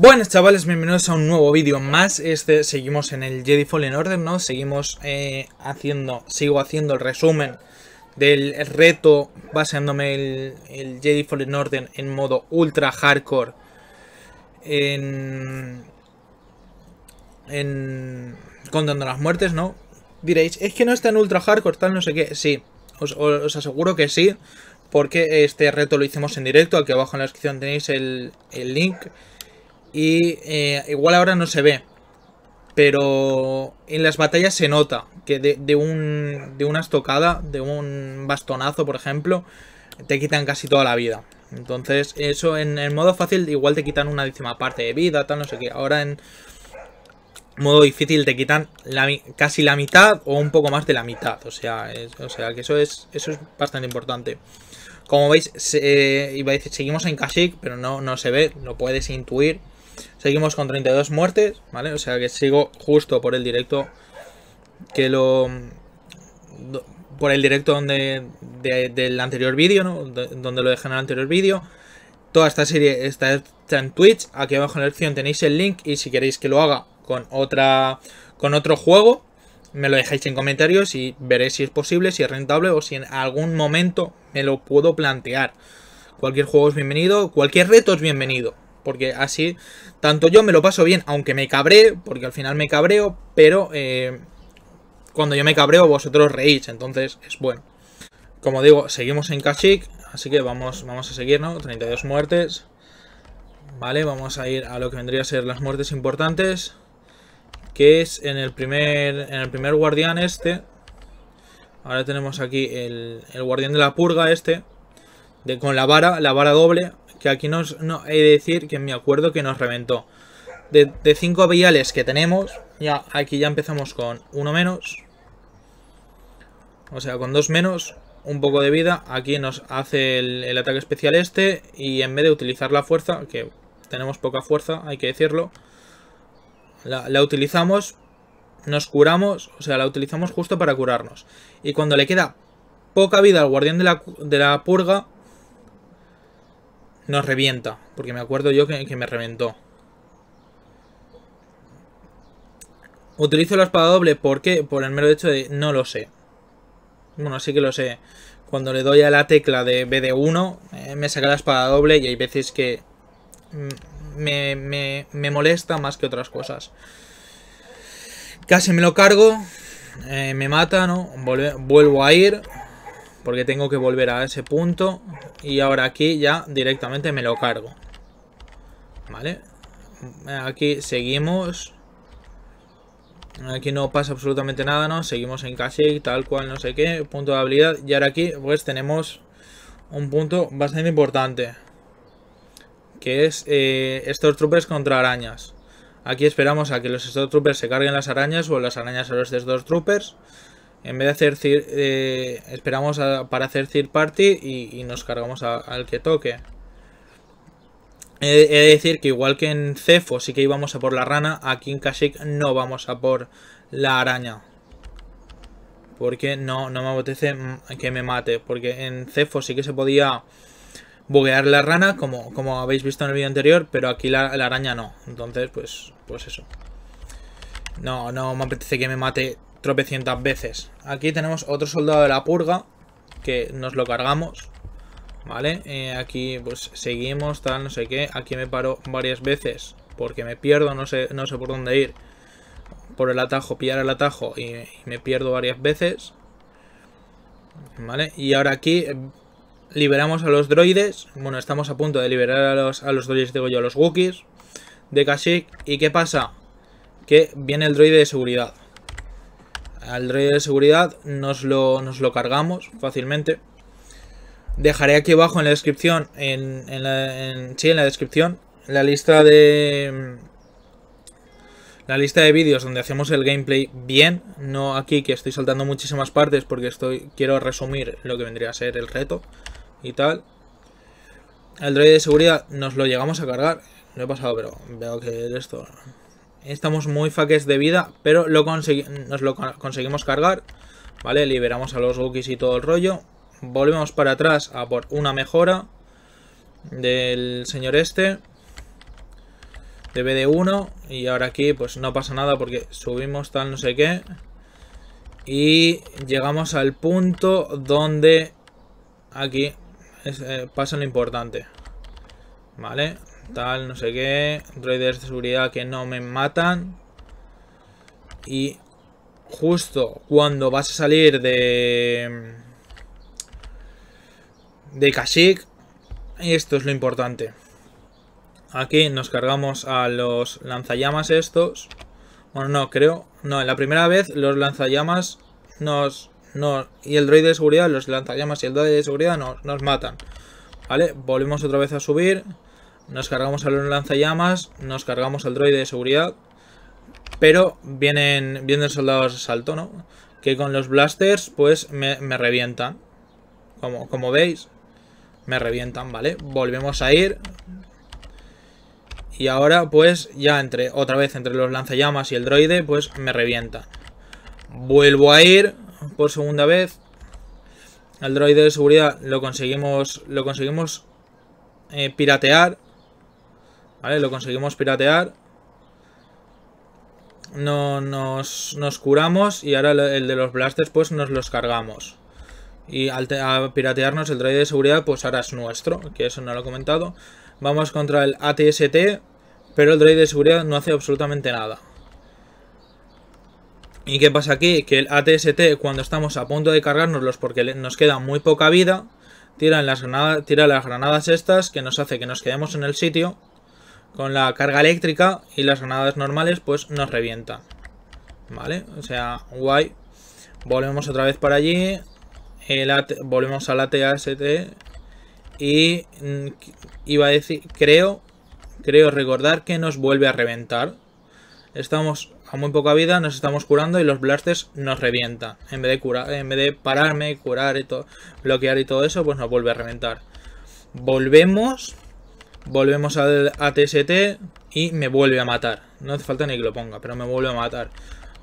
Buenas chavales, bienvenidos a un nuevo vídeo más, este seguimos en el Jedi Fallen Order, ¿no? Seguimos eh, haciendo, sigo haciendo el resumen del reto basándome el, el Jedi Fallen Order en modo ultra hardcore en, en contando las muertes, ¿no? Diréis, es que no está en ultra hardcore, tal no sé qué, sí, os, aseguro que sí, porque este reto lo hicimos en directo, aquí abajo en la descripción tenéis el, el link... Y eh, igual ahora no se ve. Pero en las batallas se nota que de, un, de una estocada, de un bastonazo, por ejemplo, te quitan casi toda la vida. Entonces, eso en el modo fácil igual te quitan una décima parte de vida, tal, no sé qué. Ahora en modo difícil te quitan casi la mitad o un poco más de la mitad. O sea, o sea que eso es, eso es bastante importante. Como veis, eh, iba seguimos en Kashyyyk, pero no, no se ve, lo puedes intuir. Seguimos con 32 muertes, ¿vale? O sea que sigo justo por el directo que lo... Por el directo donde del anterior vídeo, ¿no? donde lo dejé en el anterior vídeo. Toda esta serie está en Twitch. Aquí abajo en la opción tenéis el link y si queréis que lo haga con otra con otro juego, me lo dejáis en comentarios y veréis si es posible, si es rentable o si en algún momento me lo puedo plantear. Cualquier juego es bienvenido, cualquier reto es bienvenido porque así tanto yo me lo paso bien, aunque me cabré, porque al final me cabreo, pero eh, cuando yo me cabreo vosotros reís, entonces es bueno. Como digo, seguimos en Kashyyyk, así que vamos, vamos a seguir, ¿no? 32 muertes. Vale, vamos a ir a lo que vendría a ser las muertes importantes. Que es en el primer, en el primer guardián este. Ahora tenemos aquí el, el guardián de la purga este. De, con la vara, la vara doble. Que aquí nos... No, he de decir que me acuerdo que nos reventó. De, 5 cinco viales que tenemos, ya aquí ya empezamos con uno menos. O sea, con dos menos, un poco de vida. Aquí nos hace el, ataque especial este. Y en vez de utilizar la fuerza, que tenemos poca fuerza, hay que decirlo. La, utilizamos, nos curamos, o sea, la utilizamos justo para curarnos. Y cuando le queda poca vida al guardián de la, de la purga, nos revienta. Porque me acuerdo yo que, me reventó. Utilizo la espada doble porque por el mero hecho de no lo sé. Bueno, sí que lo sé. Cuando le doy a la tecla de BD1 eh, me saca la espada doble y hay veces que mm, me, me, molesta más que otras cosas. Casi me lo cargo. Eh, me mata, ¿no? vuelvo a ir. Porque tengo que volver a ese punto. Y ahora aquí ya directamente me lo cargo. Vale. Aquí seguimos. Aquí no pasa absolutamente nada, ¿no? Seguimos en casi tal cual, no sé qué. Punto de habilidad. Y ahora aquí pues tenemos un punto bastante importante. Que es estos eh, troopers contra arañas. Aquí esperamos a que los troopers se carguen las arañas o las arañas a los estos Troopers en vez de hacer eh, esperamos para hacer third party y, nos cargamos al que toque. He, de decir que igual que en Cefo sí que íbamos a por la rana, aquí en Kashik no vamos a por la araña. Porque no, no me apetece que me mate. Porque en Cefo sí que se podía buguear la rana, como, como habéis visto en el vídeo anterior, pero aquí la, la araña no. Entonces, pues, pues eso. No, no me apetece que me mate tropecientas veces. Aquí tenemos otro soldado de la purga, que nos lo cargamos. ¿Vale? Eh, aquí pues seguimos, tal, no sé qué. Aquí me paro varias veces porque me pierdo, no sé, no sé por dónde ir. Por el atajo, pillar el atajo y, me pierdo varias veces. ¿Vale? Y ahora aquí eh, liberamos a los droides. Bueno, estamos a punto de liberar a los, droides, digo yo, a los Wookies de Kashyyyk. ¿Y qué pasa? Que viene el droide de seguridad al rey de seguridad nos lo, nos lo cargamos fácilmente. Dejaré aquí abajo en la descripción, en, la, sí, en la descripción, la lista de... La lista de vídeos donde hacemos el gameplay bien, no aquí que estoy saltando muchísimas partes porque estoy quiero resumir lo que vendría a ser el reto y tal. El de seguridad nos lo llegamos a cargar, lo he pasado pero veo que esto Estamos muy faques de vida, pero lo nos lo conseguimos cargar. Vale, liberamos a los Wookiees y todo el rollo. Volvemos para atrás a por una mejora del señor este. De BD1. Y ahora aquí pues no pasa nada porque subimos tal no sé qué. Y llegamos al punto donde aquí eh, pasa lo importante. Vale, Tal, no sé qué. droides de seguridad que no me matan. Y justo cuando vas a salir de... De Kashyyyk. Esto es lo importante. Aquí nos cargamos a los lanzallamas estos. Bueno, no, creo... No, en la primera vez los lanzallamas nos... No, y el droide de seguridad, los lanzallamas y el droide de seguridad nos, nos matan. Vale, volvemos otra vez a subir nos cargamos los lanzallamas, nos cargamos al droide de seguridad, pero vienen, vienen soldados de asalto, ¿no? Que con los blasters, pues, me, revientan. Como, como veis, me revientan, ¿vale? Volvemos a ir. Y ahora, pues, ya entre, otra vez entre los lanzallamas y el droide, pues, me revientan. Vuelvo a ir por segunda vez. al droide de seguridad lo conseguimos, lo conseguimos eh, piratear lo conseguimos piratear. nos, curamos y ahora el de los blasters pues nos los cargamos. Y al piratearnos el droide de seguridad pues ahora es nuestro, que eso no lo he comentado. Vamos contra el ATST, pero el droide de seguridad no hace absolutamente nada. ¿Y qué pasa aquí? Que el ATST cuando estamos a punto de cargárnoslos porque nos queda muy poca vida, tiran las tira las granadas estas que nos hace que nos quedemos en el sitio con la carga eléctrica y las granadas normales pues nos revienta Vale, o sea, guay. Volvemos otra vez para allí. El volvemos al ATAST. Y mm, iba a decir, creo, creo recordar que nos vuelve a reventar. Estamos a muy poca vida, nos estamos curando y los blasters nos revientan. En vez de, curar, en vez de pararme, curar y todo, bloquear y todo eso, pues nos vuelve a reventar. Volvemos Volvemos al ATST y me vuelve a matar. No hace falta ni que lo ponga, pero me vuelve a matar.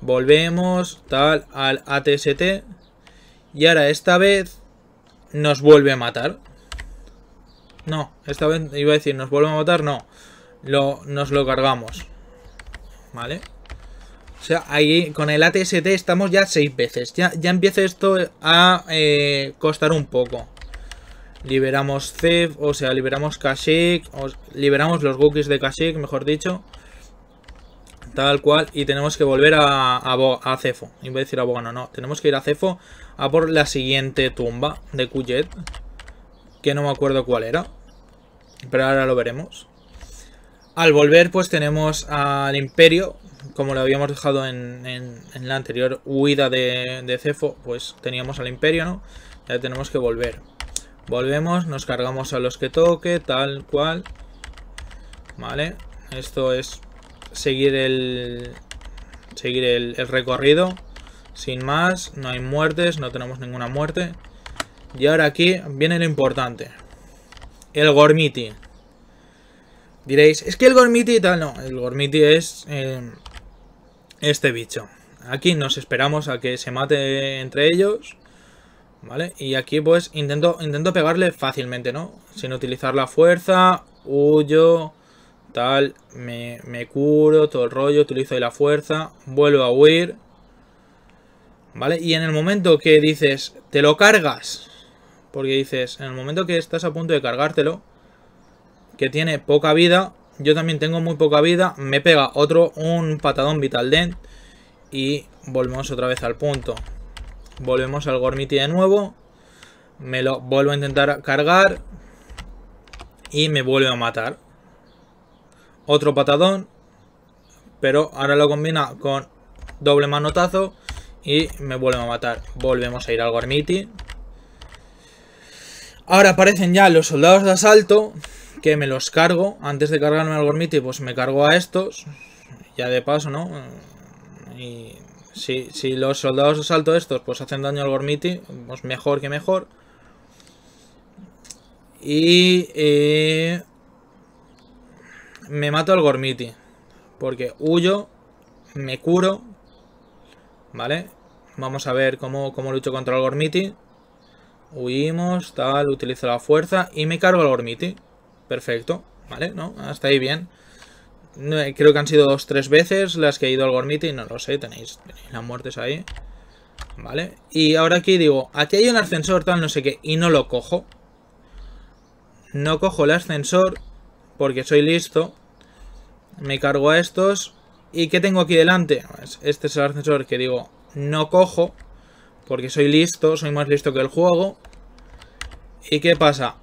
Volvemos tal al ATST. Y ahora esta vez nos vuelve a matar. No, esta vez iba a decir nos vuelve a matar, no. nos lo cargamos. ¿Vale? O sea, ahí con el ATST estamos ya seis veces. Ya, ya empieza esto a eh, costar un poco. Liberamos Cef o sea, liberamos Kashyyyk, liberamos los Gukis de Kashyyyk, mejor dicho. Tal cual, y tenemos que volver a, a, Y a Cefo. a decir a Bogano, no. Tenemos que ir a Cefo a por la siguiente tumba de Kujed, Que no me acuerdo cuál era. Pero ahora lo veremos. Al volver, pues tenemos al Imperio. Como lo habíamos dejado en, la anterior huida de, de Cefo, pues teníamos al Imperio, ¿no? Ya tenemos que volver. Volvemos, nos cargamos a los que toque, tal cual. Vale, esto es seguir el, seguir el, recorrido. Sin más, no hay muertes, no tenemos ninguna muerte. Y ahora aquí viene lo importante. El Gormiti. Diréis, es que el Gormiti y tal, no, el Gormiti es eh, este bicho. Aquí nos esperamos a que se mate entre ellos. ¿Vale? Y aquí pues intento, intento pegarle fácilmente, ¿no? Sin utilizar la fuerza, huyo, tal, me, me curo, todo el rollo, utilizo ahí la fuerza, vuelvo a huir. ¿Vale? Y en el momento que dices, te lo cargas, porque dices, en el momento que estás a punto de cargártelo, que tiene poca vida, yo también tengo muy poca vida, me pega otro, un patadón vital dent y volvemos otra vez al punto. Volvemos al Gormiti de nuevo. Me lo vuelvo a intentar cargar. Y me vuelve a matar. Otro patadón. Pero ahora lo combina con doble manotazo. Y me vuelve a matar. Volvemos a ir al Gormiti. Ahora aparecen ya los soldados de asalto. Que me los cargo. Antes de cargarme al Gormiti, pues me cargo a estos. Ya de paso, ¿no? Y si, los soldados de salto estos pues hacen daño al Gormiti, pues mejor que mejor. Y... Eh, me mato al Gormiti. Porque huyo, me curo. ¿Vale? Vamos a ver cómo, cómo lucho contra el Gormiti. Huimos, tal, utilizo la fuerza y me cargo al Gormiti. Perfecto, ¿vale? ¿No? Hasta ahí bien. Eh, creo que han sido dos, tres veces las que he ido al Gormiti y no lo sé, tenéis las muertes ahí. ¿Vale? Y ahora aquí digo, aquí hay un ascensor, tal, no sé qué, y no lo cojo. No cojo el ascensor porque soy listo. Me cargo a estos. ¿Y qué tengo aquí delante? Pues, este es el ascensor que digo, no cojo porque soy listo, soy más listo que el juego. ¿Y qué pasa?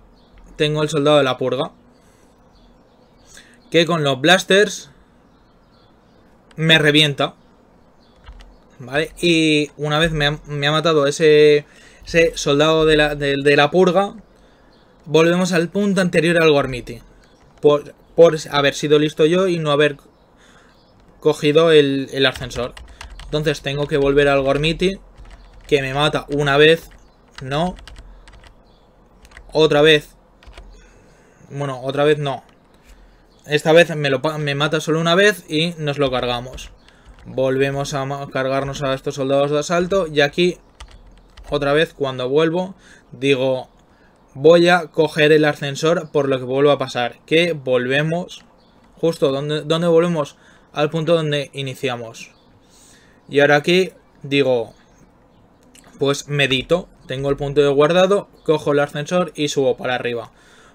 Tengo el soldado de la purga que con los blasters me revienta. ¿Vale? Y una vez me ha, matado ese, ese soldado de la, purga, volvemos al punto anterior al Gormiti. Por, haber sido listo yo y no haber cogido el, el ascensor. Entonces tengo que volver al Gormiti, que me mata una vez, no. Otra vez. Bueno, otra vez no. Esta vez me, lo, me mata solo una vez y nos lo cargamos. Volvemos a cargarnos a estos soldados de asalto. Y aquí, otra vez, cuando vuelvo, digo... Voy a coger el ascensor por lo que vuelva a pasar. Que volvemos... Justo, donde, donde volvemos? Al punto donde iniciamos. Y ahora aquí, digo... Pues medito. Tengo el punto de guardado, cojo el ascensor y subo para arriba.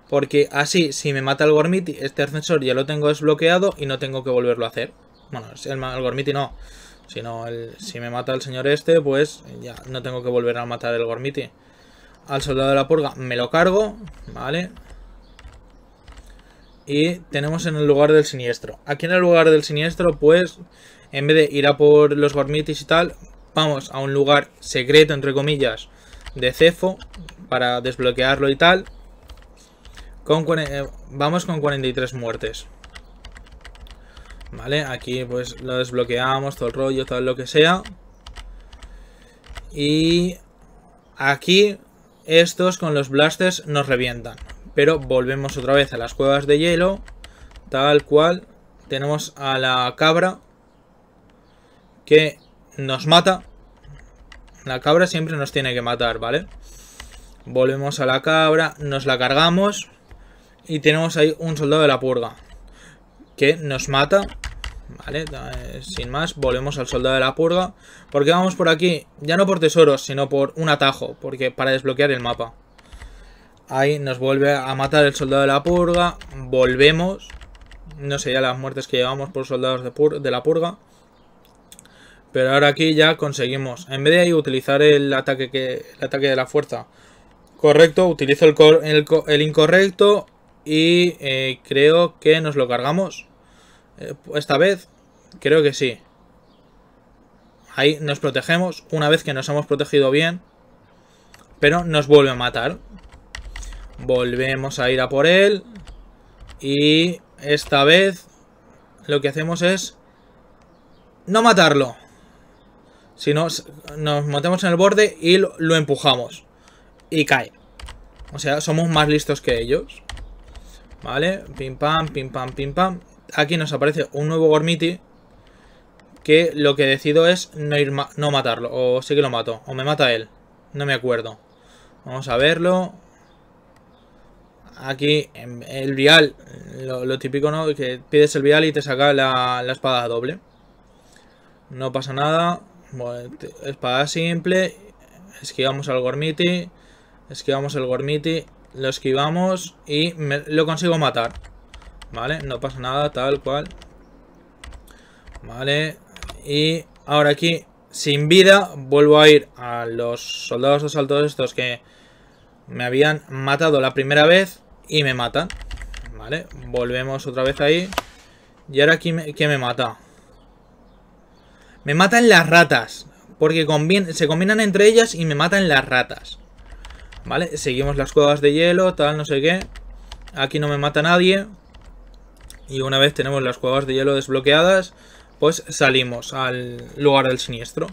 Porque así, ah, si me mata el Gormiti, este ascensor ya lo tengo desbloqueado y no tengo que volverlo a hacer. Bueno, el, el Gormiti no. Sino el, si me mata el señor este, pues ya no tengo que volver a matar el Gormiti. Al soldado de la purga me lo cargo, ¿vale? Y tenemos en el lugar del siniestro. Aquí en el lugar del siniestro, pues, en vez de ir a por los Gormitis y tal, vamos a un lugar secreto, entre comillas, de Cefo para desbloquearlo y tal. Eh, vamos con 43 muertes. Vale, aquí pues lo desbloqueamos, todo el rollo, todo lo que sea. Y aquí estos con los blasters nos revientan. Pero volvemos otra vez a las cuevas de hielo. Tal cual. Tenemos a la cabra. Que nos mata. La cabra siempre nos tiene que matar, ¿vale? Volvemos a la cabra. Nos la cargamos. Y tenemos ahí un soldado de la purga. Que nos mata. Vale, eh, sin más, volvemos al soldado de la purga. Porque vamos por aquí, ya no por tesoros, sino por un atajo. Porque para desbloquear el mapa. Ahí nos vuelve a matar el soldado de la purga. Volvemos. No sé ya las muertes que llevamos por soldados de, pur de la purga. Pero ahora aquí ya conseguimos. En vez de ahí utilizar el ataque, que, el ataque de la fuerza correcto, utilizo el, el incorrecto y eh, creo que nos lo cargamos. Eh, esta vez, creo que sí. Ahí nos protegemos. Una vez que nos hemos protegido bien. Pero nos vuelve a matar. Volvemos a ir a por él. Y esta vez lo que hacemos es no matarlo. sino nos, nos en el borde y lo empujamos. Y cae. O sea, somos más listos que ellos. ¿Vale? Pim pam, pim pam, pim pam. Aquí nos aparece un nuevo Gormiti. Que lo que decido es no, ir no matarlo. O sí que lo mato. O me mata él. No me acuerdo. Vamos a verlo. Aquí em, el vial. Lo, típico, ¿no? Que pides el vial y te saca la, espada doble. No pasa nada. espada simple. Esquivamos al Gormiti. Esquivamos el Gormiti. Lo esquivamos y lo consigo matar. Vale, no pasa nada, tal cual. Vale, y ahora aquí, sin vida, vuelvo a ir a los soldados de estos que me habían matado la primera vez y me matan. Vale, volvemos otra vez ahí. Y ahora aquí, me, ¿qué me mata? Me matan las ratas. Porque se combinan entre ellas y me matan las ratas. Vale, seguimos las cuevas de hielo, tal, no sé qué. Aquí no me mata nadie. Y una vez tenemos las cuevas de hielo desbloqueadas, pues salimos al lugar del siniestro.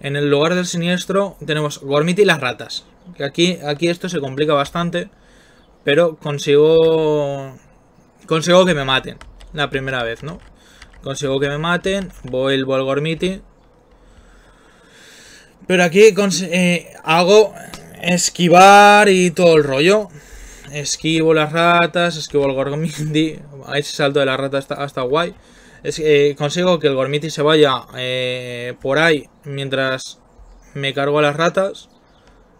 En el lugar del siniestro tenemos Gormiti y las ratas. Que aquí, aquí esto se complica bastante, pero consigo, consigo que me maten la primera vez, ¿no? Consigo que me maten, vuelvo al Gormiti. Pero aquí eh, hago esquivar y todo el rollo. Esquivo las ratas, esquivo el Gormiti. Ese salto de la rata hasta guay. Es, eh, consigo que el Gormiti se vaya eh, por ahí mientras me cargo las ratas.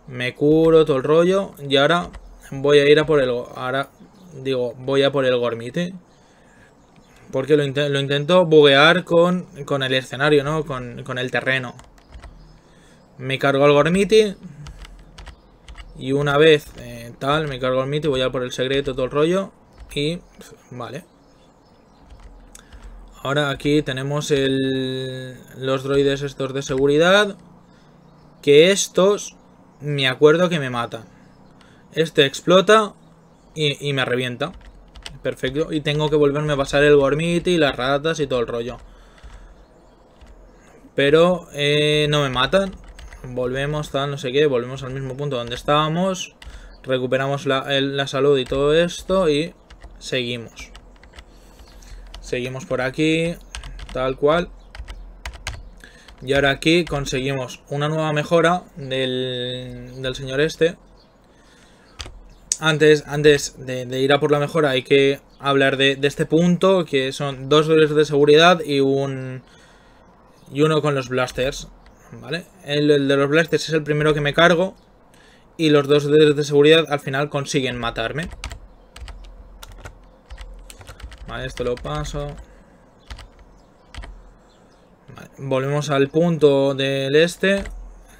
Me curo todo el rollo. Y ahora voy a ir a por el... Ahora digo, voy a por el Gormiti. Porque lo, intento buguear con, el escenario, ¿no? Con, con el terreno. Me cargo al Gormiti. Y una vez eh, tal, me cargo el mito y voy a por el secreto, todo el rollo. Y vale. Ahora aquí tenemos los droides estos de seguridad. Que estos me acuerdo que me matan. Este explota y, me revienta. Perfecto. Y tengo que volverme a pasar el gormiti y las ratas y todo el rollo. Pero eh, no me matan volvemos, tal, no sé qué, volvemos al mismo punto donde estábamos, recuperamos la, salud y todo esto y seguimos. Seguimos por aquí, tal cual. Y ahora aquí conseguimos una nueva mejora del, señor este. Antes, antes de, ir a por la mejora hay que hablar de, este punto, que son dos dobles de seguridad y un y uno con los blasters. ¿vale? El, de los blasters es el primero que me cargo. Y los dos de, de seguridad al final consiguen matarme. Vale, esto lo paso. volvemos al punto del este.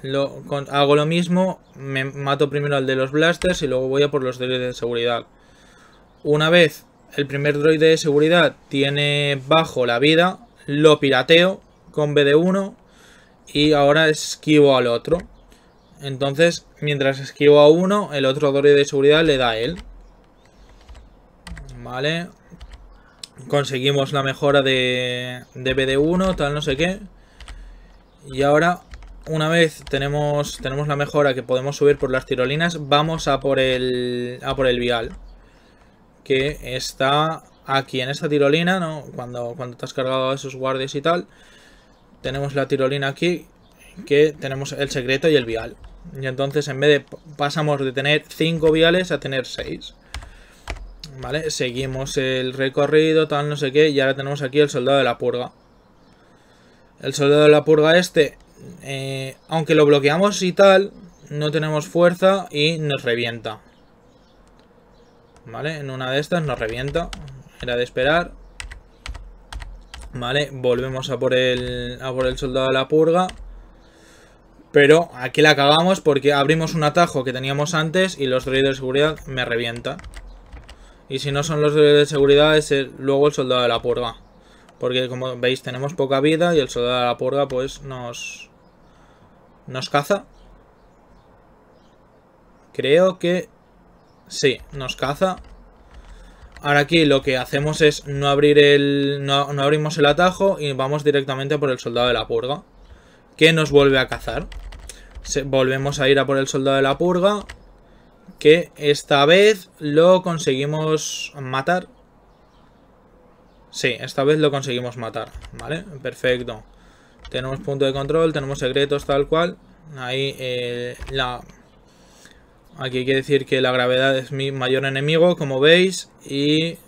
Lo, hago lo mismo, me mato primero al de los blasters y luego voy a por los de seguridad. Una vez el primer droide de seguridad tiene bajo la vida, lo pirateo con BD1 y ahora esquivo al otro. Entonces, mientras esquivo a uno, el otro droide de seguridad le da a él. Vale. Conseguimos la mejora de, de BD1, tal no sé qué. Y ahora, una vez tenemos, tenemos la mejora que podemos subir por las tirolinas, vamos a por el, a por el vial. Que está aquí en esta tirolina, ¿no? Cuando, cuando te has cargado a esos guardias y tal tenemos la tirolina aquí, que tenemos el secreto y el vial. Y entonces en vez de pasamos de tener 5 viales a tener 6. ¿Vale? Seguimos el recorrido, tal, no sé qué. Y ahora tenemos aquí el soldado de la purga. El soldado de la purga este, eh, aunque lo bloqueamos y tal, no tenemos fuerza y nos revienta. ¿Vale? En una de estas nos revienta. Era de esperar. Vale, volvemos a por el, por el soldado de la purga. Pero aquí la cagamos porque abrimos un atajo que teníamos antes y los droides de seguridad me revientan. Y si no son los droides de seguridad es luego el soldado de la purga. Porque como veis tenemos poca vida y el soldado de la purga pues nos... Nos caza. Creo que... Sí, nos caza. Ahora aquí lo que hacemos es no abrir el. No, abrimos el atajo y vamos directamente por el soldado de la purga. Que nos vuelve a cazar. volvemos a ir a por el soldado de la purga. Que esta vez lo conseguimos matar. Sí, esta vez lo conseguimos matar, ¿vale? Perfecto. Tenemos punto de control, tenemos secretos, tal cual. Ahí eh, la Aquí quiere decir que la gravedad es mi mayor enemigo, como veis. Y...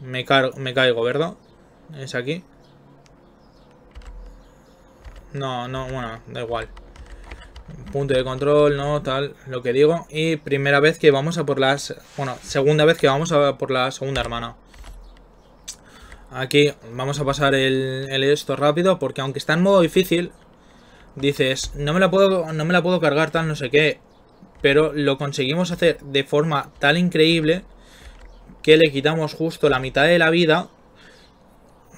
Me, caigo, ¿verdad? Es aquí. No, no, bueno, da igual. Punto de control, no, tal, lo que digo. Y primera vez que vamos a por las... Bueno, segunda vez que vamos a por la segunda hermana. Aquí vamos a pasar el esto rápido porque aunque está en modo difícil, dices, no me la puedo, no me la puedo cargar tal no sé qué, pero lo conseguimos hacer de forma tan increíble que le quitamos justo la mitad de la vida,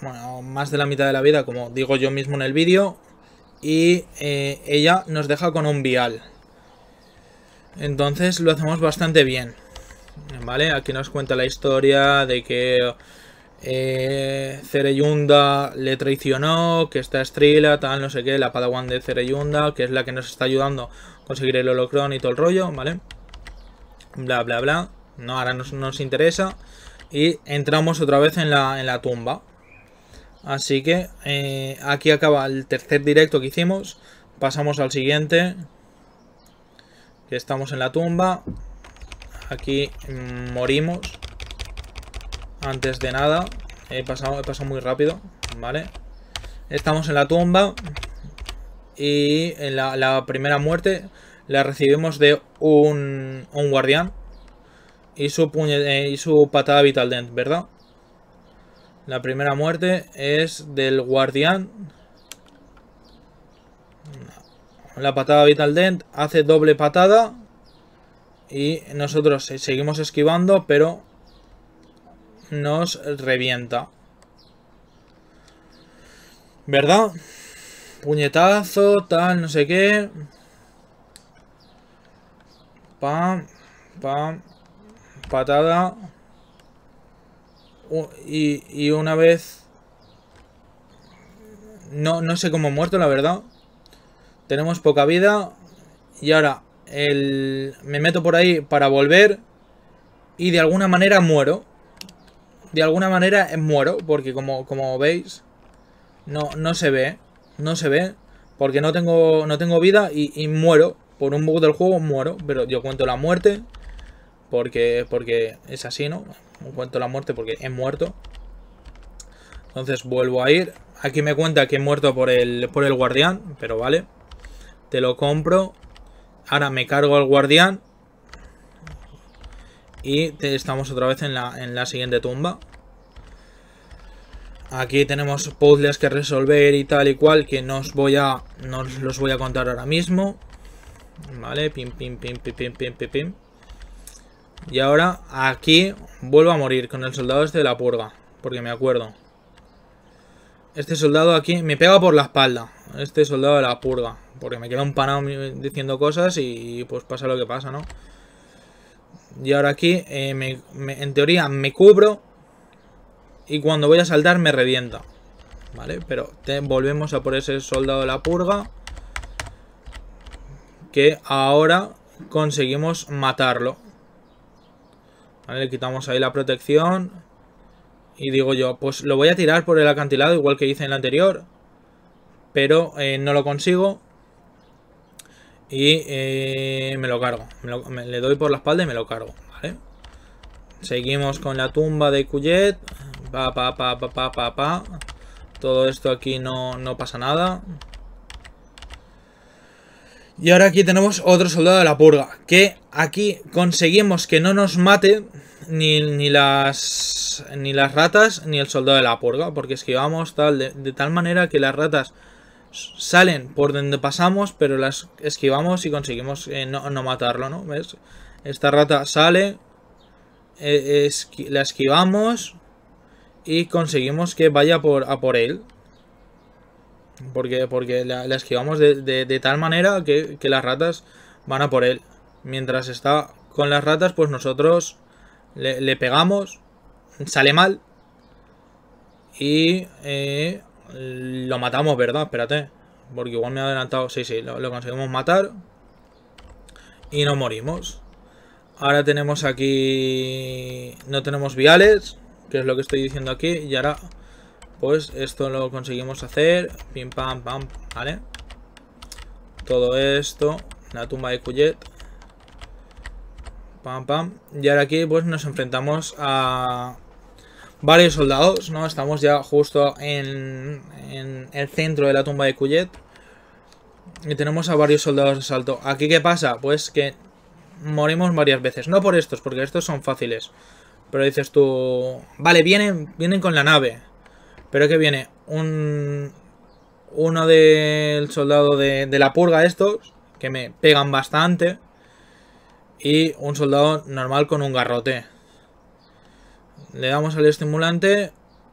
bueno, más de la mitad de la vida, como digo yo mismo en el vídeo, y eh, ella nos deja con un vial. Entonces lo hacemos bastante bien. ¿Vale? Aquí nos cuenta la historia de que eh, Cereyunda le traicionó, que está estrella, tal, no sé qué, la Padawan de Cereyunda, que es la que nos está ayudando a conseguir el holocron y todo el rollo, ¿vale? Bla, bla, bla. No, ahora nos, nos interesa. Y entramos otra vez en la, en la tumba. Así que eh, aquí acaba el tercer directo que hicimos. Pasamos al siguiente. Que estamos en la tumba. Aquí mm, morimos. Antes de nada, he pasado, muy rápido, ¿vale? Estamos en la tumba y en la, primera muerte la recibimos de un, guardián y su, eh, y su patada vital dent, ¿verdad? La primera muerte es del guardián. La patada vital dent hace doble patada y nosotros seguimos esquivando, pero nos revienta. ¿Verdad? Puñetazo, tal, no sé qué. Pam, pam, patada. Y, una vez... No, no sé cómo muerto, la verdad. Tenemos poca vida. Y ahora el... me meto por ahí para volver. Y de alguna manera muero de alguna manera muero, porque como, como veis, no, no se ve, no se ve, porque no tengo, no tengo vida y, muero. Por un bug del juego muero, pero yo cuento la muerte, porque, porque es así, ¿no? Cuento la muerte porque he muerto. Entonces vuelvo a ir. Aquí me cuenta que he muerto por el, por el guardián, pero vale. Te lo compro. Ahora me cargo al guardián. Y estamos otra vez en la, en la siguiente tumba. Aquí tenemos puzzles que resolver y tal y cual que no os voy a, no los voy a contar ahora mismo. Vale, pim, pim, pim, pim, pim, pim, pim, pim. Y ahora aquí vuelvo a morir con el soldado este de la purga. Porque me acuerdo. Este soldado aquí me pega por la espalda. Este soldado de la purga. Porque me queda un panado diciendo cosas y pues pasa lo que pasa, ¿no? Y ahora aquí, eh, en teoría, me cubro. Y cuando voy a saltar, me revienta. Vale, pero volvemos a por ese soldado de la purga. Que ahora conseguimos matarlo. Vale, le quitamos ahí la protección. Y digo yo, pues lo voy a tirar por el acantilado, igual que hice en el anterior. Pero eh, no lo consigo. Y eh, me lo cargo. le doy por la espalda y me lo cargo, Seguimos con la tumba de Cuyet. Pa, pa, pa, pa, pa, Todo esto aquí no, pasa nada. Y ahora aquí tenemos otro soldado de la purga. Que aquí conseguimos que no nos mate ni, las, ni las ratas ni el soldado de la purga. Porque esquivamos tal, de tal manera que las ratas salen por donde pasamos, pero las esquivamos y conseguimos eh, no, matarlo, ¿no? ¿Ves? Esta rata sale, eh, la esquivamos y conseguimos que vaya por, a por él. Porque, porque la, esquivamos de, tal manera que, las ratas van a por él. Mientras está con las ratas, pues nosotros le, pegamos, sale mal. Y eh, eh, lo matamos, ¿verdad? Espérate. Porque igual me ha adelantado. Sí, sí, lo, conseguimos matar. Y no morimos. Ahora tenemos aquí... No tenemos viales, que es lo que estoy diciendo aquí. Y ahora, pues esto lo conseguimos hacer. Pim, pam, pam, ¿vale? Todo esto. La tumba de Cuyet. Pam, pam. Y ahora aquí, pues nos enfrentamos a varios soldados, ¿no? Estamos ya justo en, el centro de la tumba de Cuyet. Y tenemos a varios soldados de salto. ¿Aquí qué pasa? Pues que morimos varias veces. No por estos, porque estos son fáciles. Pero dices tú... Vale, vienen, vienen con la nave. Pero que viene un... Uno del soldado de, de la purga estos, que me pegan bastante. Y un soldado normal con un garrote. Le damos al estimulante.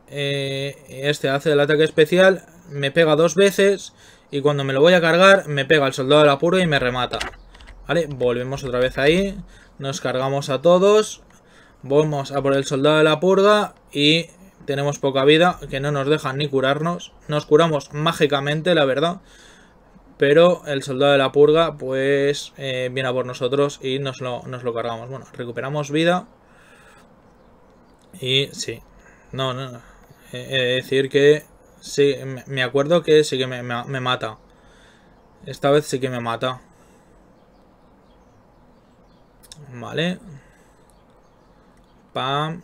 Eh, este hace el ataque especial. Me pega dos veces. Y cuando me lo voy a cargar, me pega el soldado de la purga y me remata. Vale, volvemos otra vez ahí. Nos cargamos a todos. Vamos a por el soldado de la purga y tenemos poca vida, que no nos dejan ni curarnos. Nos curamos mágicamente, la verdad. Pero el soldado de la purga, pues, eh, viene a por nosotros y nos nos lo cargamos. Bueno, recuperamos vida. Y sí, no, no, eh, eh, decir que sí, me acuerdo que sí que me, mata. Esta vez sí que me mata. Vale. Pam.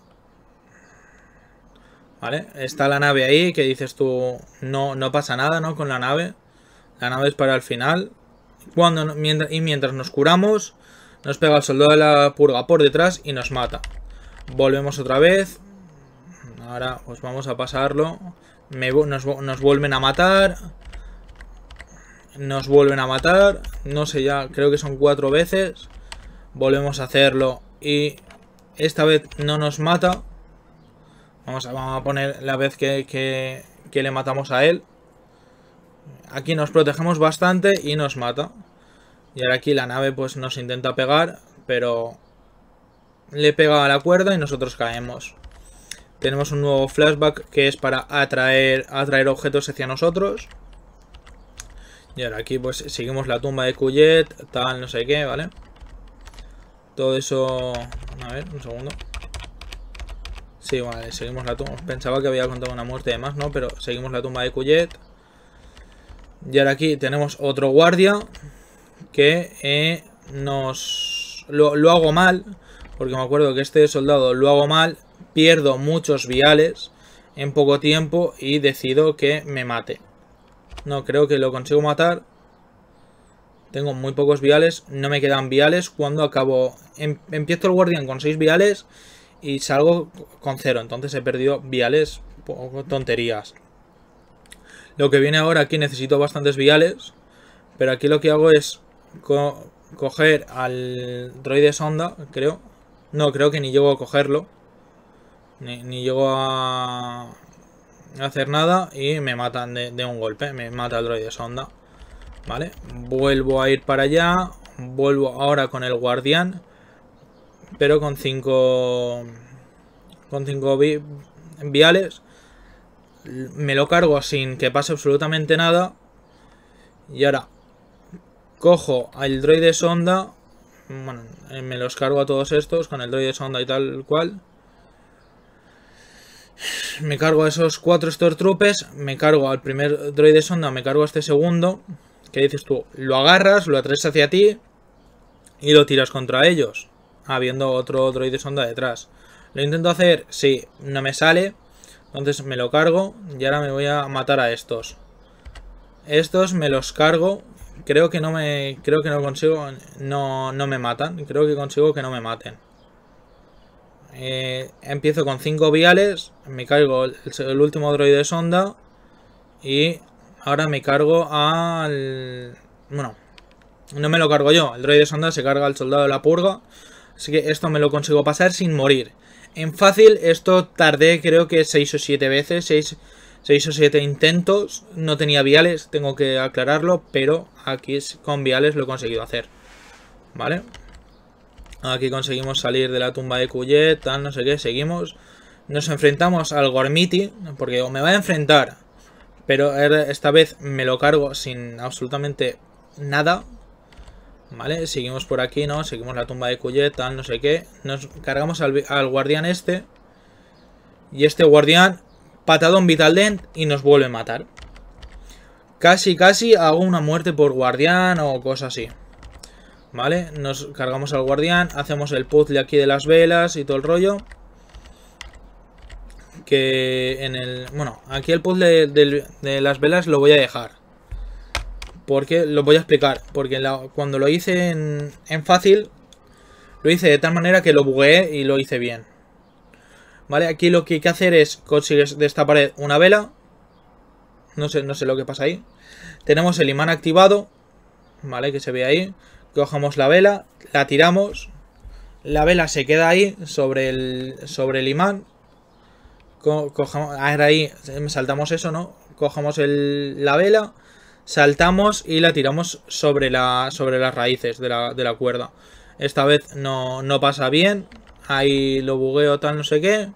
Vale, está la nave ahí, que dices tú, no, no pasa nada, ¿no? Con la nave. La nave es para el final. Cuando, y mientras nos curamos, nos pega el soldado de la purga por detrás y nos mata. Volvemos otra vez. Ahora pues vamos a pasarlo. nos, vuelven a matar. Nos vuelven a matar. No sé ya, creo que son cuatro veces. Volvemos a hacerlo y esta vez no nos mata. Vamos a, vamos a poner la vez que, que, que, le matamos a él. Aquí nos protegemos bastante y nos mata. Y ahora aquí la nave pues nos intenta pegar, pero le pega a la cuerda y nosotros caemos. Tenemos un nuevo flashback que es para atraer, atraer objetos hacia nosotros. Y ahora aquí pues seguimos la tumba de Cuyet, tal, no sé qué, ¿vale? Todo eso... A ver, un segundo. Sí, vale, seguimos la tumba. Pensaba que había contado una muerte de más, ¿no? Pero seguimos la tumba de Cuyet. Y ahora aquí tenemos otro guardia que eh, nos... Lo, lo hago mal porque me acuerdo que este soldado lo hago mal, pierdo muchos viales en poco tiempo y decido que me mate. No, creo que lo consigo matar. Tengo muy pocos viales, no me quedan viales cuando acabo... Em, empiezo el guardián con 6 viales y salgo con 0, entonces he perdido viales, tonterías. Lo que viene ahora aquí necesito bastantes viales, pero aquí lo que hago es coger al droide sonda, creo, no, creo que ni llego a cogerlo. Ni, llego a hacer nada y me matan de, un golpe. Me mata el droide sonda. Vale, vuelvo a ir para allá. Vuelvo ahora con el guardián. Pero con cinco... Con cinco viales. Me lo cargo sin que pase absolutamente nada. Y ahora cojo al droide sonda bueno, eh, me los cargo a todos estos con el droid de sonda y tal cual. Me cargo a esos cuatro Stormtroopers, me cargo al primer droid de sonda, me cargo a este segundo, ¿Qué dices tú, lo agarras, lo atraes hacia ti y lo tiras contra ellos, habiendo otro droid de sonda detrás. Lo intento hacer, sí, no me sale, entonces me lo cargo y ahora me voy a matar a estos. Estos me los cargo Creo que no me. Creo que no consigo. No, no me matan. Creo que consigo que no me maten. Eh, empiezo con 5 viales. Me cargo el, último droide sonda. Y ahora me cargo al. Bueno. No me lo cargo yo. El droide sonda se carga al soldado de la purga. Así que esto me lo consigo pasar sin morir. En fácil, esto tardé creo que 6 o 7 veces. 6. Seis 6 o 7 intentos, no tenía viales, tengo que aclararlo, pero aquí con viales lo he conseguido hacer. ¿Vale? Aquí conseguimos salir de la tumba de cullet. tal, no sé qué, seguimos. Nos enfrentamos al Gormiti, porque me va a enfrentar, pero esta vez me lo cargo sin absolutamente nada. ¿Vale? Seguimos por aquí, ¿no? Seguimos la tumba de cullet. tal, no sé qué. Nos cargamos al guardián este. Y este guardián patadón Vital Dent y nos vuelve a matar. Casi, casi hago una muerte por guardián o cosa así. ¿Vale? Nos cargamos al guardián, hacemos el puzzle aquí de las velas y todo el rollo. Que en el... Bueno, aquí el puzzle de, las velas lo voy a dejar. Porque lo voy a explicar. Porque cuando lo hice en, en fácil, lo hice de tal manera que lo bugué y lo hice bien. Vale, aquí lo que hay que hacer es conseguir de esta pared una vela. No sé, no sé lo que pasa ahí. Tenemos el imán activado. Vale, que se ve ahí. Cojamos la vela, la tiramos. La vela se queda ahí sobre el, sobre el imán. Co cogemos, ahí saltamos eso, ¿no? Cojamos la vela, saltamos y la tiramos sobre, la, sobre las raíces de la, cuerda. Esta vez no, no pasa bien, Ahí lo bugueo tal, no sé qué.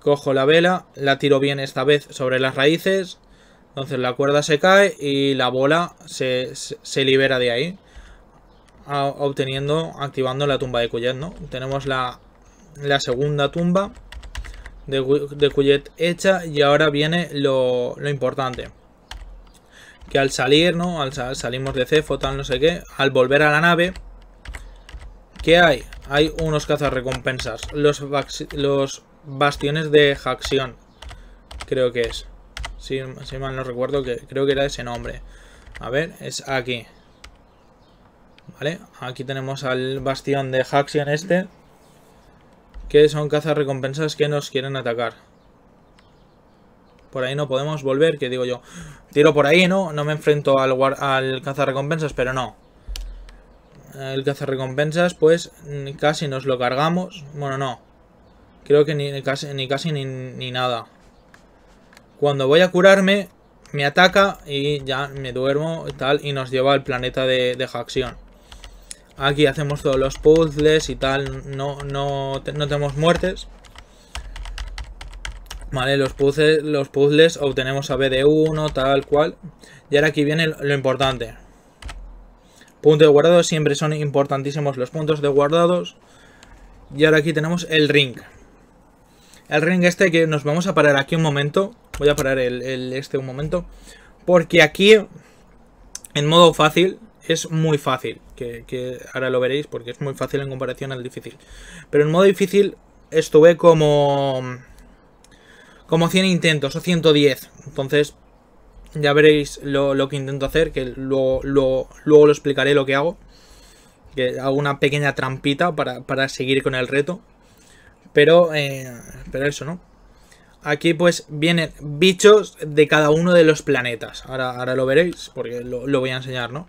Cojo la vela, la tiro bien esta vez sobre las raíces. Entonces la cuerda se cae y la bola se, libera de ahí. obteniendo, activando la tumba de Cuyet, ¿no? Tenemos la, segunda tumba de, Cuyet hecha y ahora viene lo, importante. Que al salir, ¿no? Al salimos de Cefo, tal, no sé qué. Al volver a la nave, ¿qué hay? hay unos cazarrecompensas. Los, los bastiones de Haxion. Creo que es. Si, mal no recuerdo, que creo que era ese nombre. A ver, es aquí. Vale, aquí tenemos al bastión de Haxion este. Que son cazarrecompensas que nos quieren atacar. Por ahí no podemos volver, que digo yo. Tiro por ahí, ¿no? No me enfrento al, al cazarrecompensas, pero no el recompensas pues casi nos lo cargamos. Bueno, no. Creo que ni casi ni, nada. Cuando voy a curarme, me ataca y ya me duermo y tal. Y nos lleva al planeta de, de Aquí hacemos todos los puzzles y tal. No, no, tenemos muertes. Vale, los puzzles, los puzzles obtenemos a BD1, tal cual. Y ahora aquí viene lo importante. Puntos de guardado, siempre son importantísimos los puntos de guardados. Y ahora aquí tenemos el ring. El ring este que nos vamos a parar aquí un momento. Voy a parar el, este un momento. Porque aquí, en modo fácil, es muy fácil. Que, que, ahora lo veréis porque es muy fácil en comparación al difícil. Pero en modo difícil estuve como... Como 100 intentos o 110. Entonces ya veréis lo, que intento hacer, que luego, lo explicaré lo que hago. Que hago una pequeña trampita para, seguir con el reto. Pero, eh, pero eso, ¿no? Aquí pues vienen bichos de cada uno de los planetas. Ahora, lo veréis porque lo, voy a enseñar, ¿no?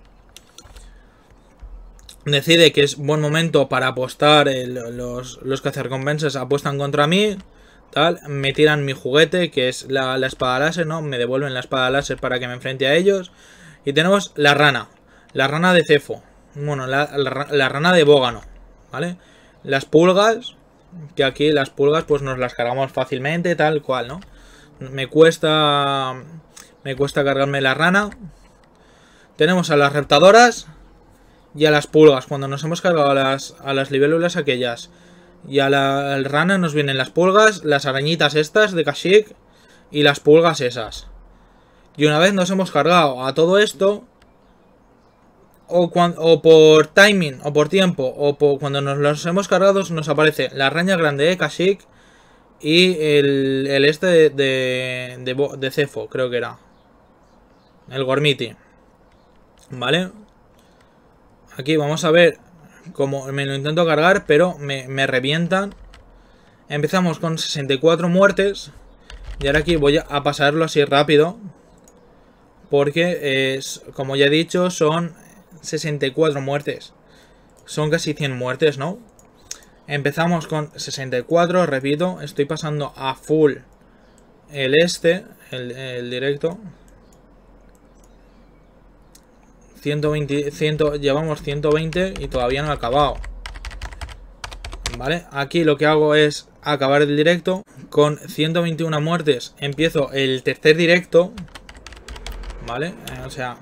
Decide que es buen momento para apostar. Eh, los, los apuesta apuestan contra mí tal, me tiran mi juguete, que es la, la espada láser, ¿no? Me devuelven la espada láser para que me enfrente a ellos. Y tenemos la rana, la rana de cefo, bueno, la, rana de bógano, ¿vale? Las pulgas, que aquí las pulgas pues nos las cargamos fácilmente, tal cual, ¿no? Me cuesta, me cuesta cargarme la rana. Tenemos a las reptadoras y a las pulgas, cuando nos hemos cargado a las, a las libélulas aquellas. Y a la rana nos vienen las pulgas, las arañitas estas de Kashyyyk y las pulgas esas. Y una vez nos hemos cargado a todo esto, o, por timing, o por tiempo, o cuando nos los hemos cargado nos aparece la araña grande de Kashyyyk y el, este de, de, de, de, Cefo, creo que era. El Gormiti. ¿Vale? Aquí vamos a ver como me lo intento cargar, pero me, me revientan. Empezamos con 64 muertes. Y ahora aquí voy a pasarlo así rápido. Porque, es, como ya he dicho, son 64 muertes. Son casi 100 muertes, ¿no? Empezamos con 64, repito. Estoy pasando a full el este, el directo. 120, llevamos 120 y todavía no he acabado. ¿Vale? Aquí lo que hago es acabar el directo. Con 121 muertes empiezo el tercer directo. ¿Vale? O sea,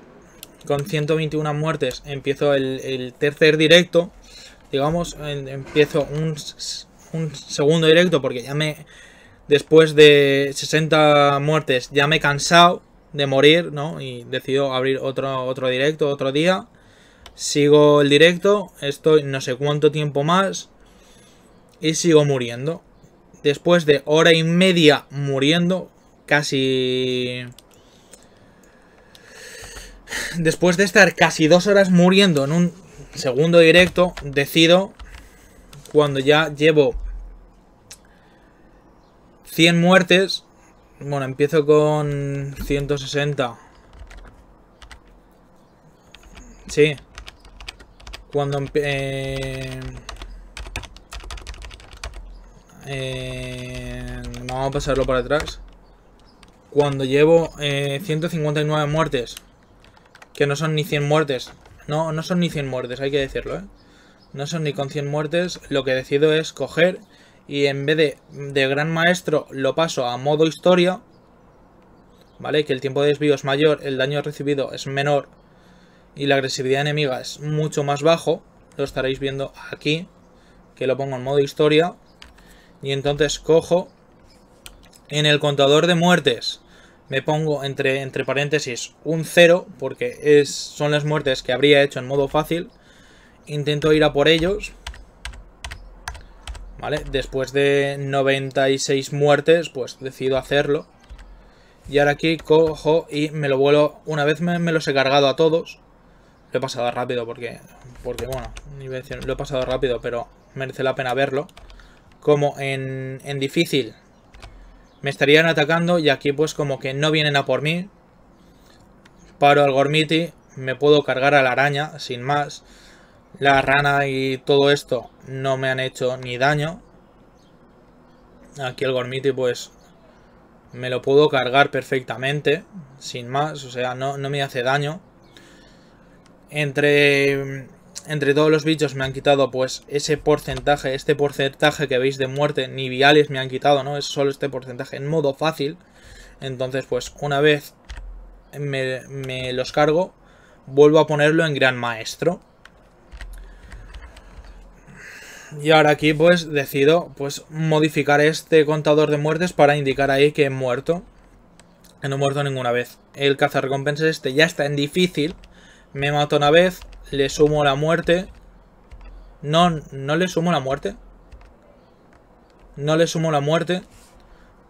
con 121 muertes empiezo el, tercer directo. Digamos, empiezo un, un segundo directo porque ya me... Después de 60 muertes ya me he cansado de morir, ¿no? Y decido abrir otro, otro directo, otro día. Sigo el directo, estoy no sé cuánto tiempo más y sigo muriendo. Después de hora y media muriendo, casi... Después de estar casi dos horas muriendo en un segundo directo, decido, cuando ya llevo 100 muertes, bueno, empiezo con 160. Sí. Cuando eh... Eh... Vamos a pasarlo para atrás. Cuando llevo 159 eh, muertes. Que no son ni 100 muertes. No, no son ni 100 muertes, hay que decirlo, ¿eh? No son ni con 100 muertes. Lo que decido es coger y en vez de, de gran maestro lo paso a modo historia, ¿vale? Que el tiempo de desvío es mayor, el daño recibido es menor y la agresividad enemiga es mucho más bajo. Lo estaréis viendo aquí, que lo pongo en modo historia. Y entonces cojo en el contador de muertes. Me pongo entre, entre paréntesis un 0, porque es, son las muertes que habría hecho en modo fácil. Intento ir a por ellos, ¿Vale? Después de 96 muertes, pues decido hacerlo. Y ahora aquí cojo y me lo vuelo... Una vez me, los he cargado a todos. Lo he pasado rápido porque... Porque, bueno, lo he pasado rápido, pero merece la pena verlo. Como en, en difícil me estarían atacando y aquí pues como que no vienen a por mí. Paro al Gormiti, me puedo cargar a la araña, sin más. La rana y todo esto no me han hecho ni daño. Aquí el gormiti pues me lo puedo cargar perfectamente, sin más, o sea, no, me hace daño. Entre, entre todos los bichos me han quitado pues ese porcentaje, este porcentaje que veis de muerte, ni viales me han quitado, ¿no? Es solo este porcentaje en modo fácil. Entonces pues una vez me, me los cargo, vuelvo a ponerlo en gran maestro. Y ahora aquí pues decido pues modificar este contador de muertes para indicar ahí que he muerto. Que no he muerto ninguna vez. El cazarrecompensas este ya está en difícil. Me mato una vez, le sumo la muerte. No, no le sumo la muerte. No le sumo la muerte.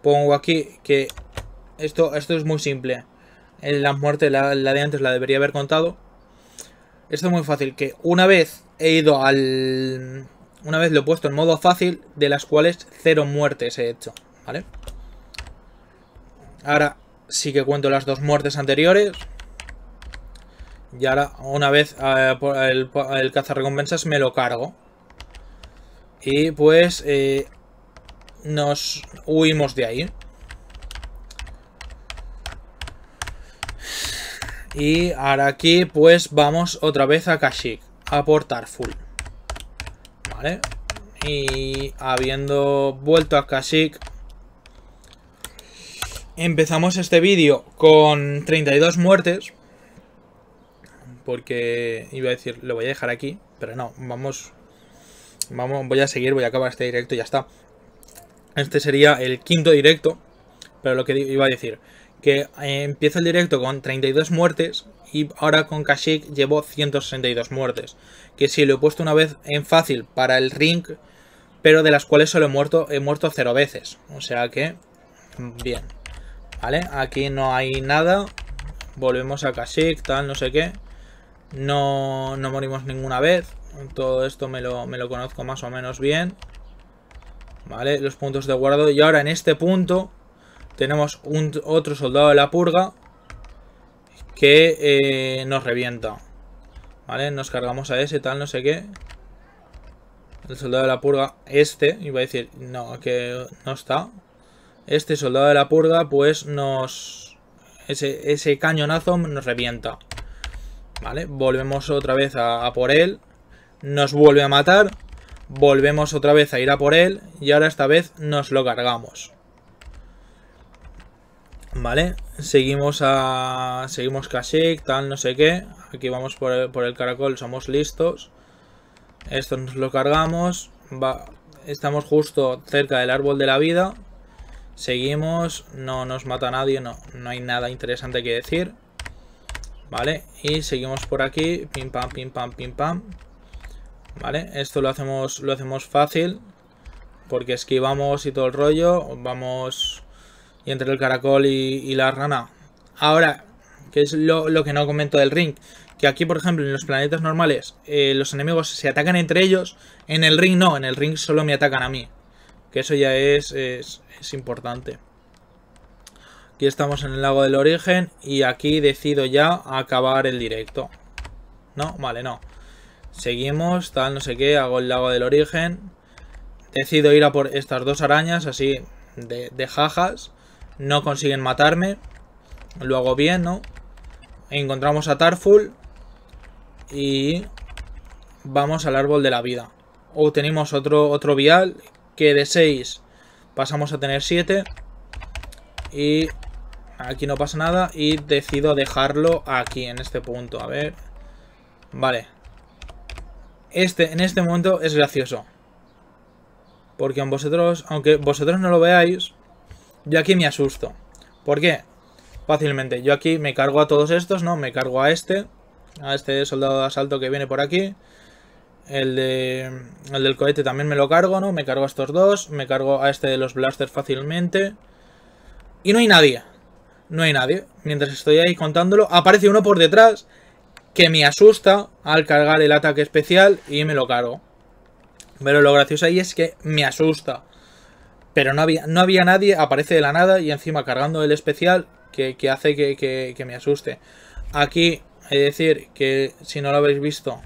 Pongo aquí que esto, esto es muy simple. Eh, la muerte, la de antes la debería haber contado. Esto es muy fácil, que una vez he ido al, una vez lo he puesto en modo fácil, de las cuales cero muertes he hecho, ¿vale? Ahora sí que cuento las dos muertes anteriores. Y ahora, una vez eh, el, cazar cazarrecompensas, me lo cargo. Y pues eh, nos huimos de ahí. Y ahora aquí pues vamos otra vez a Kashyyyk, a portar full y habiendo vuelto a Kashyyyk, empezamos este vídeo con 32 muertes. Porque iba a decir, lo voy a dejar aquí, pero no, vamos, vamos, voy a seguir, voy a acabar este directo y ya está. Este sería el quinto directo, pero lo que iba a decir, que eh, empiezo el directo con 32 muertes y ahora con Kashyyyk llevo 162 muertes. Que sí, lo he puesto una vez en fácil para el ring, pero de las cuales solo he muerto, he muerto 0 veces. O sea que, bien. Vale, aquí no hay nada. Volvemos a Kashyyyk, tal, no sé qué. No, no morimos ninguna vez. Todo esto me lo, conozco más o menos bien. Vale, los puntos de guardo. Y ahora en este punto tenemos un, otro soldado de la purga que eh, nos revienta. ¿Vale? Nos cargamos a ese, tal, no sé qué. El soldado de la purga, este, iba a decir, no, que no está. Este soldado de la purga, pues nos... Ese, ese cañonazo nos revienta. ¿Vale? Volvemos otra vez a, a por él. Nos vuelve a matar. Volvemos otra vez a ir a por él. Y ahora esta vez nos lo cargamos. Vale, seguimos a. Seguimos Kashyyyk, tal, no sé qué. Aquí vamos por el, por el caracol, somos listos. Esto nos lo cargamos. estamos justo cerca del árbol de la vida. Seguimos, no nos mata nadie, no, no hay nada interesante que decir. Vale, y seguimos por aquí, pim pam, pim pam, pim pam. Vale, esto lo hacemos, lo hacemos fácil, porque esquivamos y todo el rollo, vamos y entre el caracol y, la rana. Ahora, que es lo, que no comento del ring, que aquí, por ejemplo, en los planetas normales, eh, los enemigos se atacan entre ellos, en el ring no, en el ring solo me atacan a mí. Que eso ya es, importante. Aquí estamos en el lago del origen y aquí decido ya acabar el directo. No, vale, no. Seguimos, tal, no sé qué, hago el lago del origen. Decido ir a por estas dos arañas, así, de, de jajas. No consiguen matarme. Lo hago bien, ¿no? Encontramos a Tarful. Y vamos al árbol de la vida. tenemos otro, otro vial. Que de 6 pasamos a tener 7. Y aquí no pasa nada. Y decido dejarlo aquí, en este punto. A ver. Vale. Este, en este momento es gracioso. Porque vosotros, aunque vosotros no lo veáis, yo aquí me asusto. ¿Por qué? Fácilmente. Yo aquí me cargo a todos estos, ¿no? Me cargo a este. A este soldado de asalto que viene por aquí. El, de, el del cohete también me lo cargo, ¿no? Me cargo a estos dos. Me cargo a este de los blasters fácilmente. Y no hay nadie. No hay nadie. Mientras estoy ahí contándolo, aparece uno por detrás que me asusta al cargar el ataque especial y me lo cargo. Pero lo gracioso ahí es que me asusta. Pero no había, no había nadie, aparece de la nada y encima cargando el especial que, hace que, me asuste. Aquí, es decir, que si no lo habéis visto,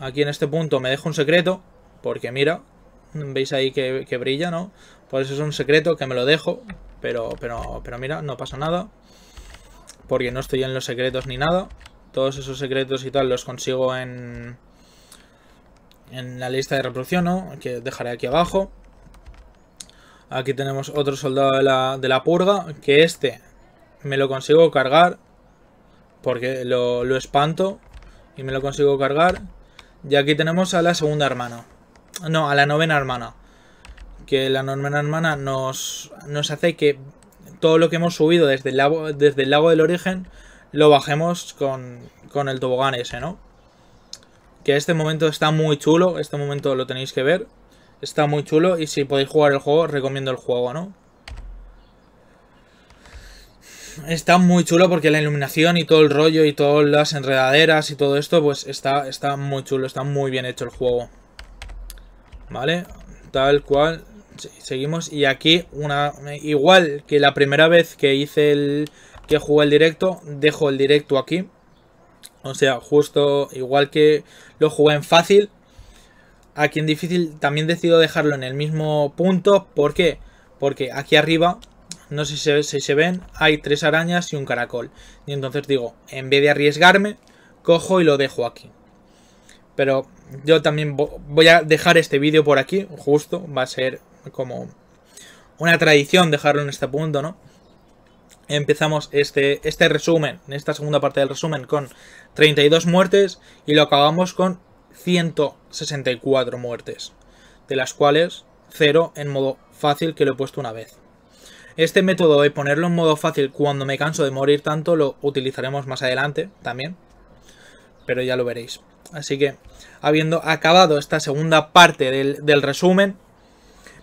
aquí en este punto me dejo un secreto, porque mira, veis ahí que, brilla, ¿no? Por pues eso es un secreto que me lo dejo, pero, pero, pero mira, no pasa nada. Porque no estoy en los secretos ni nada. Todos esos secretos y tal los consigo en, en la lista de reproducción, ¿no? Que dejaré aquí abajo. Aquí tenemos otro soldado de la, purga. Que este me lo consigo cargar. Porque lo, lo espanto. Y me lo consigo cargar. Y aquí tenemos a la segunda hermana. No, a la novena hermana. Que la novena hermana nos, nos hace que todo lo que hemos subido desde el lago, desde el lago del origen lo bajemos con, con el tobogán ese, ¿no? Que este momento está muy chulo. Este momento lo tenéis que ver. Está muy chulo y si podéis jugar el juego, recomiendo el juego, ¿no? Está muy chulo porque la iluminación y todo el rollo y todas las enredaderas y todo esto, pues está, está muy chulo, está muy bien hecho el juego. ¿Vale? Tal cual. seguimos. Y aquí, una igual que la primera vez que hice el... que jugué el directo, dejo el directo aquí. O sea, justo igual que lo jugué en fácil, Aquí en difícil también decido dejarlo en el mismo punto. ¿Por qué? Porque aquí arriba, no sé si se, ven, hay tres arañas y un caracol. Y entonces digo, en vez de arriesgarme, cojo y lo dejo aquí. Pero yo también voy a dejar este vídeo por aquí, justo. Va a ser como una tradición dejarlo en este punto, ¿no? Empezamos este, este resumen, esta segunda parte del resumen, con 32 muertes y lo acabamos con 164 muertes, de las cuales 0 en modo fácil que lo he puesto una vez. Este método de ponerlo en modo fácil cuando me canso de morir tanto lo utilizaremos más adelante también, pero ya lo veréis. Así que, habiendo acabado esta segunda parte del, resumen,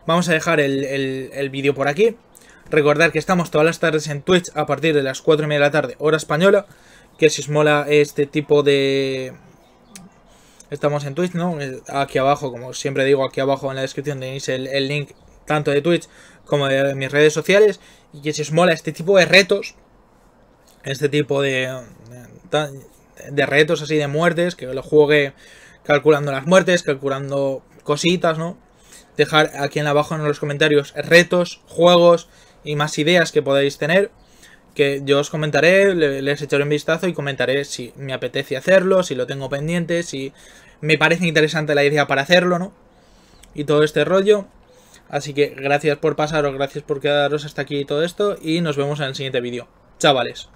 vamos a dejar el, vídeo por aquí. Recordar que estamos todas las tardes en Twitch a partir de las 4 y media de la tarde, hora española. Que si os mola este tipo de, Estamos en Twitch, ¿no? Eh, aquí abajo, como siempre digo, aquí abajo en la descripción tenéis el, el link tanto de Twitch como de mis redes sociales. Y que si os mola este tipo de retos, este tipo de, de, retos así de muertes, que lo juegue calculando las muertes, calculando cositas, ¿no? Dejar aquí en abajo en los comentarios retos, juegos y más ideas que podáis tener que yo os comentaré, les echaré un vistazo y comentaré si me apetece hacerlo, si lo tengo pendiente, si me parece interesante la idea para hacerlo, ¿no? Y todo este rollo. Así que gracias por pasaros, gracias por quedaros hasta aquí y todo esto, y nos vemos en el siguiente vídeo. Chavales.